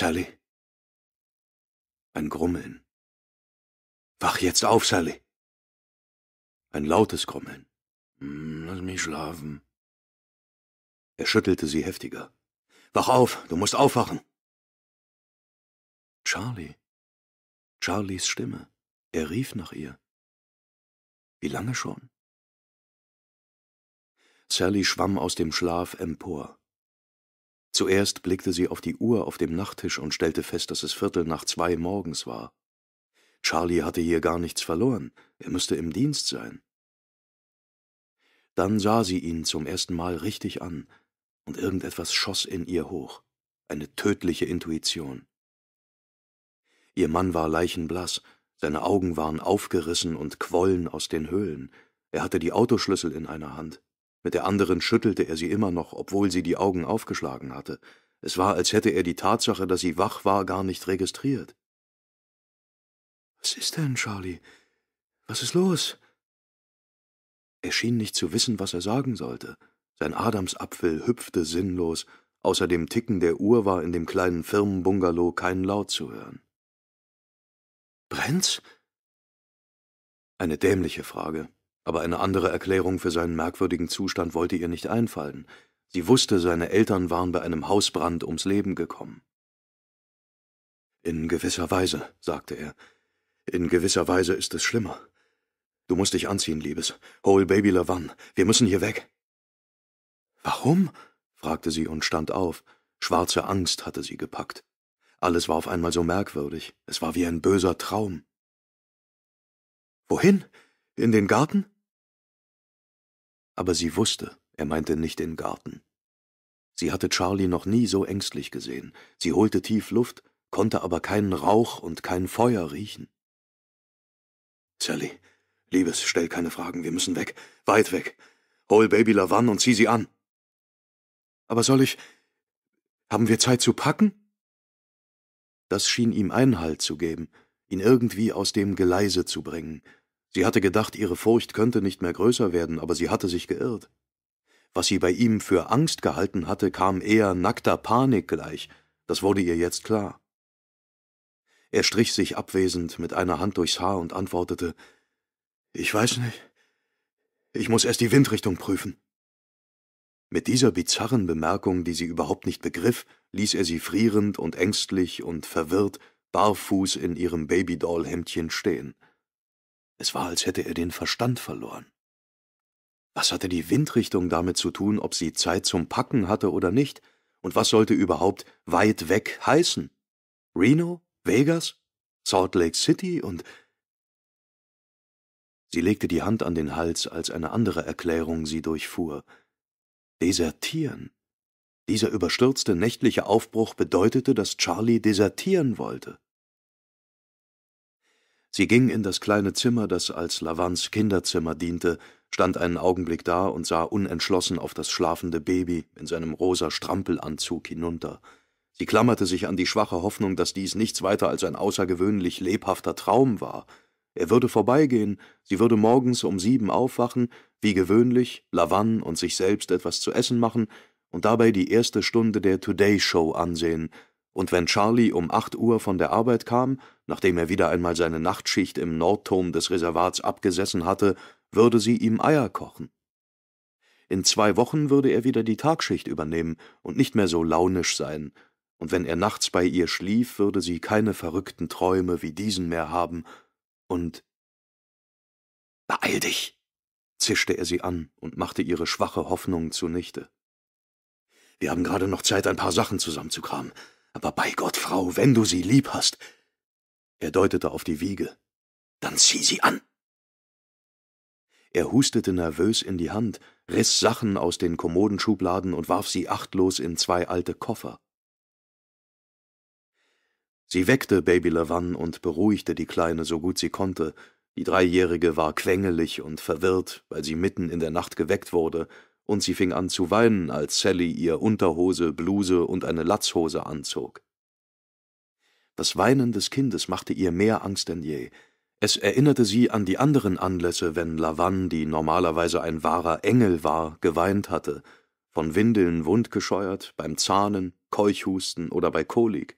Sally. Ein Grummeln. Wach jetzt auf, Sally. Ein lautes Grummeln. Hm, lass mich schlafen. Er schüttelte sie heftiger. Wach auf, du musst aufwachen. Charlie. Charlies Stimme. Er rief nach ihr. Wie lange schon? Sally schwamm aus dem Schlaf empor. Zuerst blickte sie auf die Uhr auf dem Nachttisch und stellte fest, dass es Viertel nach zwei morgens war. Charlie hatte hier gar nichts verloren, er müsste im Dienst sein. Dann sah sie ihn zum ersten Mal richtig an, und irgendetwas schoss in ihr hoch, eine tödliche Intuition. Ihr Mann war leichenblass, seine Augen waren aufgerissen und quollen aus den Höhlen, er hatte die Autoschlüssel in einer Hand. Mit der anderen schüttelte er sie immer noch, obwohl sie die Augen aufgeschlagen hatte. Es war, als hätte er die Tatsache, dass sie wach war, gar nicht registriert. Was ist denn, Charlie? Was ist los? Er schien nicht zu wissen, was er sagen sollte. Sein Adamsapfel hüpfte sinnlos, außer dem Ticken der Uhr war in dem kleinen Firmenbungalow kein Laut zu hören. Brennt's? Eine dämliche Frage aber eine andere Erklärung für seinen merkwürdigen Zustand wollte ihr nicht einfallen. Sie wusste, seine Eltern waren bei einem Hausbrand ums Leben gekommen. In gewisser Weise, sagte er. In gewisser Weise ist es schlimmer. Du musst dich anziehen, Liebes. Hol Baby Lavan. Wir müssen hier weg. Warum? fragte sie und stand auf. Schwarze Angst hatte sie gepackt. Alles war auf einmal so merkwürdig. Es war wie ein böser Traum. Wohin? In den Garten? Aber sie wusste, er meinte nicht den Garten. Sie hatte Charlie noch nie so ängstlich gesehen. Sie holte tief Luft, konnte aber keinen Rauch und kein Feuer riechen. Sally, Liebes, stell keine Fragen, wir müssen weg, weit weg. Hol Baby Lavan und zieh sie an. Aber soll ich. Haben wir Zeit zu packen? Das schien ihm Einhalt zu geben, ihn irgendwie aus dem Geleise zu bringen, Sie hatte gedacht, ihre Furcht könnte nicht mehr größer werden, aber sie hatte sich geirrt. Was sie bei ihm für Angst gehalten hatte, kam eher nackter Panik gleich, das wurde ihr jetzt klar. Er strich sich abwesend mit einer Hand durchs Haar und antwortete Ich weiß nicht. Ich muss erst die Windrichtung prüfen. Mit dieser bizarren Bemerkung, die sie überhaupt nicht begriff, ließ er sie frierend und ängstlich und verwirrt barfuß in ihrem Babydoll-Hemdchen stehen. Es war, als hätte er den Verstand verloren. Was hatte die Windrichtung damit zu tun, ob sie Zeit zum Packen hatte oder nicht? Und was sollte überhaupt weit weg heißen? Reno? Vegas? Salt Lake City und Sie legte die Hand an den Hals, als eine andere Erklärung sie durchfuhr. Desertieren. Dieser überstürzte nächtliche Aufbruch bedeutete, dass Charlie desertieren wollte. Sie ging in das kleine Zimmer, das als Lavans Kinderzimmer diente, stand einen Augenblick da und sah unentschlossen auf das schlafende Baby in seinem rosa Strampelanzug hinunter. Sie klammerte sich an die schwache Hoffnung, dass dies nichts weiter als ein außergewöhnlich lebhafter Traum war. Er würde vorbeigehen, sie würde morgens um sieben aufwachen, wie gewöhnlich, Lavan und sich selbst etwas zu essen machen und dabei die erste Stunde der Today Show ansehen – und wenn Charlie um acht Uhr von der Arbeit kam, nachdem er wieder einmal seine Nachtschicht im Nordturm des Reservats abgesessen hatte, würde sie ihm Eier kochen. In zwei Wochen würde er wieder die Tagschicht übernehmen und nicht mehr so launisch sein, und wenn er nachts bei ihr schlief, würde sie keine verrückten Träume wie diesen mehr haben, und Beeil dich, zischte er sie an und machte ihre schwache Hoffnung zunichte. Wir haben gerade noch Zeit, ein paar Sachen zusammenzukramen. Aber bei Gott, Frau, wenn du sie lieb hast. Er deutete auf die Wiege. Dann zieh sie an. Er hustete nervös in die Hand, riss Sachen aus den Kommodenschubladen und warf sie achtlos in zwei alte Koffer. Sie weckte Baby Levan und beruhigte die Kleine so gut sie konnte. Die Dreijährige war quengelig und verwirrt, weil sie mitten in der Nacht geweckt wurde und sie fing an zu weinen, als Sally ihr Unterhose, Bluse und eine Latzhose anzog. Das Weinen des Kindes machte ihr mehr Angst denn je. Es erinnerte sie an die anderen Anlässe, wenn Lavanne, die normalerweise ein wahrer Engel war, geweint hatte, von Windeln wundgescheuert, beim Zahnen, Keuchhusten oder bei Kolik.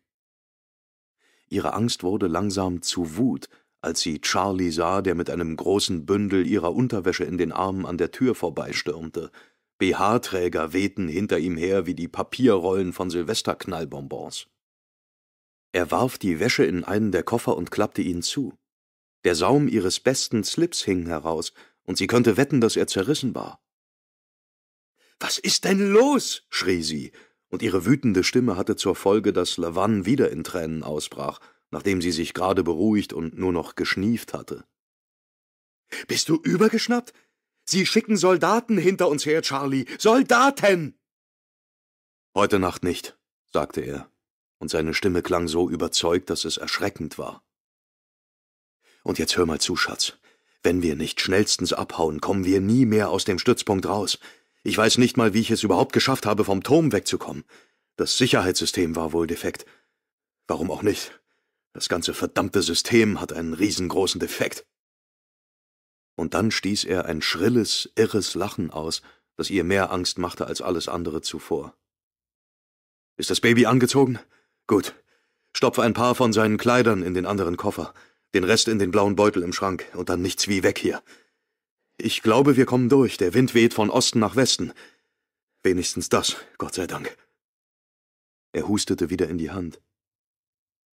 Ihre Angst wurde langsam zu Wut, als sie Charlie sah, der mit einem großen Bündel ihrer Unterwäsche in den Armen an der Tür vorbeistürmte – BH-Träger wehten hinter ihm her wie die Papierrollen von Silvesterknallbonbons. Er warf die Wäsche in einen der Koffer und klappte ihn zu. Der Saum ihres besten Slips hing heraus, und sie konnte wetten, dass er zerrissen war. Was ist denn los? schrie sie, und ihre wütende Stimme hatte zur Folge, dass Lavanne wieder in Tränen ausbrach, nachdem sie sich gerade beruhigt und nur noch geschnieft hatte. Bist du übergeschnappt? Sie schicken Soldaten hinter uns her, Charlie. Soldaten! Heute Nacht nicht, sagte er, und seine Stimme klang so überzeugt, dass es erschreckend war. Und jetzt hör mal zu, Schatz. Wenn wir nicht schnellstens abhauen, kommen wir nie mehr aus dem Stützpunkt raus. Ich weiß nicht mal, wie ich es überhaupt geschafft habe, vom Turm wegzukommen. Das Sicherheitssystem war wohl defekt. Warum auch nicht? Das ganze verdammte System hat einen riesengroßen Defekt und dann stieß er ein schrilles, irres Lachen aus, das ihr mehr Angst machte als alles andere zuvor. Ist das Baby angezogen? Gut. Stopfe ein paar von seinen Kleidern in den anderen Koffer, den Rest in den blauen Beutel im Schrank und dann nichts wie weg hier. Ich glaube, wir kommen durch. Der Wind weht von Osten nach Westen. Wenigstens das, Gott sei Dank. Er hustete wieder in die Hand.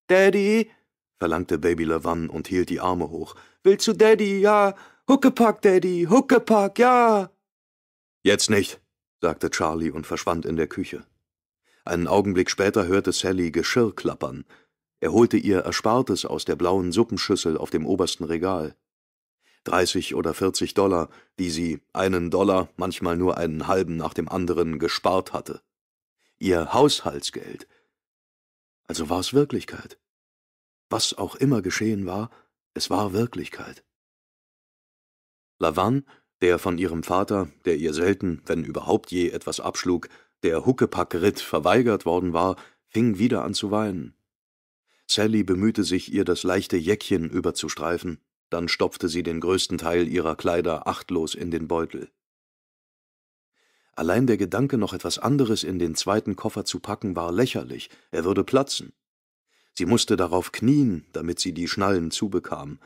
Daddy, verlangte Baby Lavan und hielt die Arme hoch. Willst du Daddy, ja? Huckepack, Daddy, Huckepack, ja! Jetzt nicht, sagte Charlie und verschwand in der Küche. Einen Augenblick später hörte Sally Geschirr klappern. Er holte ihr Erspartes aus der blauen Suppenschüssel auf dem obersten Regal. Dreißig oder vierzig Dollar, die sie einen Dollar, manchmal nur einen halben nach dem anderen, gespart hatte. Ihr Haushaltsgeld. Also war es Wirklichkeit. Was auch immer geschehen war, es war Wirklichkeit. Lavanne, der von ihrem Vater, der ihr selten, wenn überhaupt je, etwas abschlug, der Huckepack-Ritt verweigert worden war, fing wieder an zu weinen. Sally bemühte sich, ihr das leichte Jäckchen überzustreifen, dann stopfte sie den größten Teil ihrer Kleider achtlos in den Beutel. Allein der Gedanke, noch etwas anderes in den zweiten Koffer zu packen, war lächerlich, er würde platzen. Sie musste darauf knien, damit sie die Schnallen zubekam,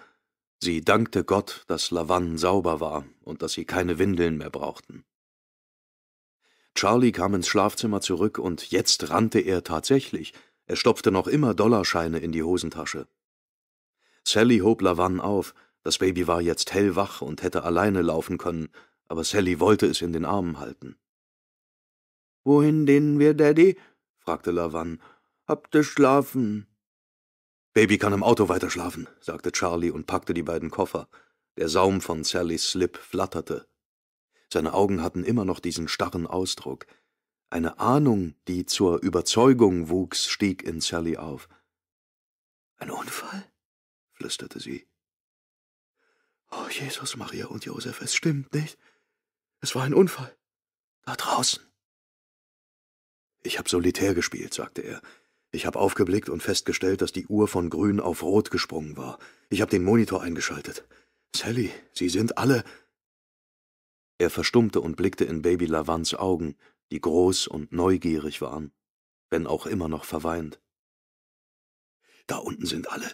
Sie dankte Gott, dass Lavann sauber war und dass sie keine Windeln mehr brauchten. Charlie kam ins Schlafzimmer zurück und jetzt rannte er tatsächlich. Er stopfte noch immer Dollarscheine in die Hosentasche. Sally hob Lavann auf. Das Baby war jetzt hellwach und hätte alleine laufen können, aber Sally wollte es in den Armen halten. »Wohin dehnen wir, Daddy?« fragte Lavann. »Habt ihr schlafen?« Baby kann im Auto weiterschlafen, sagte Charlie und packte die beiden Koffer. Der Saum von Sallys Slip flatterte. Seine Augen hatten immer noch diesen starren Ausdruck. Eine Ahnung, die zur Überzeugung wuchs, stieg in Sally auf. Ein Unfall? flüsterte sie. Oh, Jesus, Maria und Josef, es stimmt nicht. Es war ein Unfall. Da draußen. Ich habe solitär gespielt, sagte er. Ich habe aufgeblickt und festgestellt, dass die Uhr von grün auf rot gesprungen war. Ich habe den Monitor eingeschaltet. Sally, Sie sind alle. Er verstummte und blickte in Baby Lavans Augen, die groß und neugierig waren, wenn auch immer noch verweint. Da unten sind alle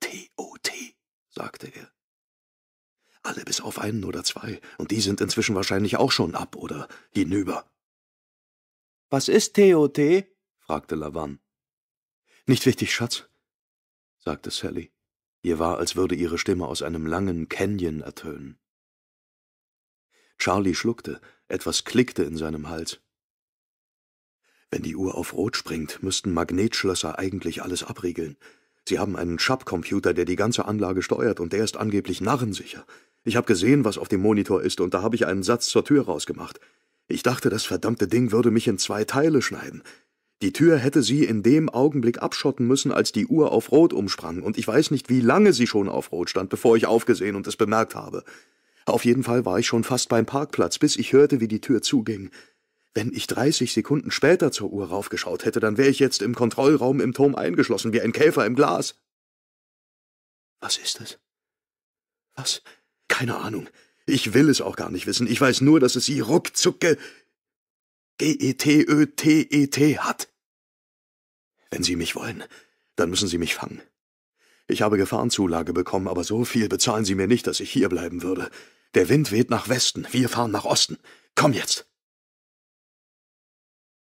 T.O.T., sagte er. Alle bis auf einen oder zwei, und die sind inzwischen wahrscheinlich auch schon ab oder hinüber. Was ist T.O.T.? fragte Lavan. Nicht wichtig, Schatz, sagte Sally. Ihr war, als würde ihre Stimme aus einem langen Canyon ertönen. Charlie schluckte, etwas klickte in seinem Hals. Wenn die Uhr auf Rot springt, müssten Magnetschlösser eigentlich alles abriegeln. Sie haben einen Schub-Computer, der die ganze Anlage steuert, und der ist angeblich narrensicher. Ich habe gesehen, was auf dem Monitor ist, und da habe ich einen Satz zur Tür rausgemacht. Ich dachte, das verdammte Ding würde mich in zwei Teile schneiden. Die Tür hätte sie in dem Augenblick abschotten müssen, als die Uhr auf Rot umsprang, und ich weiß nicht, wie lange sie schon auf Rot stand, bevor ich aufgesehen und es bemerkt habe. Auf jeden Fall war ich schon fast beim Parkplatz, bis ich hörte, wie die Tür zuging. Wenn ich 30 Sekunden später zur Uhr raufgeschaut hätte, dann wäre ich jetzt im Kontrollraum im Turm eingeschlossen, wie ein Käfer im Glas. Was ist es? Was? Keine Ahnung. Ich will es auch gar nicht wissen. Ich weiß nur, dass es sie ruckzucke G-E-T-Ö-T-E-T -E -T hat. Wenn Sie mich wollen, dann müssen Sie mich fangen. Ich habe Gefahrenzulage bekommen, aber so viel bezahlen Sie mir nicht, dass ich hier bleiben würde. Der Wind weht nach Westen, wir fahren nach Osten. Komm jetzt!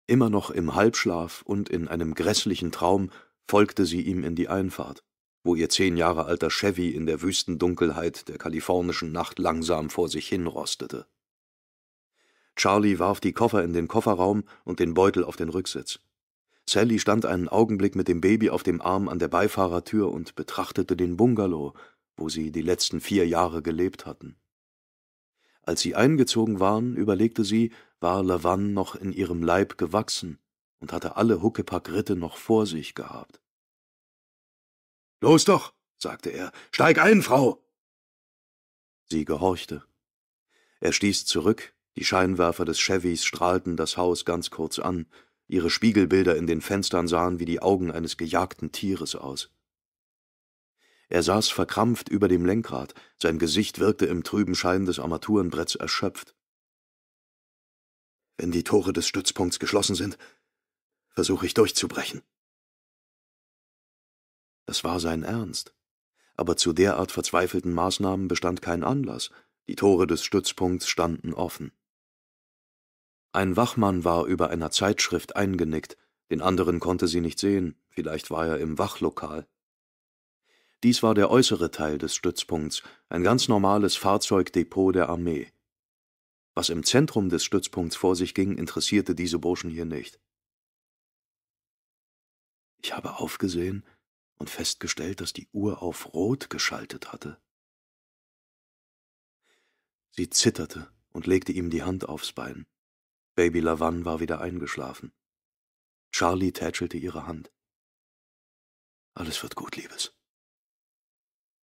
Immer noch im Halbschlaf und in einem grässlichen Traum folgte sie ihm in die Einfahrt, wo ihr zehn Jahre alter Chevy in der Wüstendunkelheit der kalifornischen Nacht langsam vor sich hin rostete. Charlie warf die Koffer in den Kofferraum und den Beutel auf den Rücksitz. Sally stand einen Augenblick mit dem Baby auf dem Arm an der Beifahrertür und betrachtete den Bungalow, wo sie die letzten vier Jahre gelebt hatten. Als sie eingezogen waren, überlegte sie, war Lavan noch in ihrem Leib gewachsen und hatte alle Huckepack-Ritte noch vor sich gehabt. Los doch, sagte er, steig ein, Frau! Sie gehorchte. Er stieß zurück, die Scheinwerfer des Chevys strahlten das Haus ganz kurz an, Ihre Spiegelbilder in den Fenstern sahen wie die Augen eines gejagten Tieres aus. Er saß verkrampft über dem Lenkrad, sein Gesicht wirkte im trüben Schein des Armaturenbretts erschöpft. Wenn die Tore des Stützpunkts geschlossen sind, versuche ich durchzubrechen. Das war sein Ernst. Aber zu derart verzweifelten Maßnahmen bestand kein Anlass. Die Tore des Stützpunkts standen offen. Ein Wachmann war über einer Zeitschrift eingenickt, den anderen konnte sie nicht sehen, vielleicht war er im Wachlokal. Dies war der äußere Teil des Stützpunkts, ein ganz normales Fahrzeugdepot der Armee. Was im Zentrum des Stützpunkts vor sich ging, interessierte diese Burschen hier nicht. Ich habe aufgesehen und festgestellt, dass die Uhr auf Rot geschaltet hatte. Sie zitterte und legte ihm die Hand aufs Bein. Baby Lavan war wieder eingeschlafen. Charlie tätschelte ihre Hand. Alles wird gut, Liebes.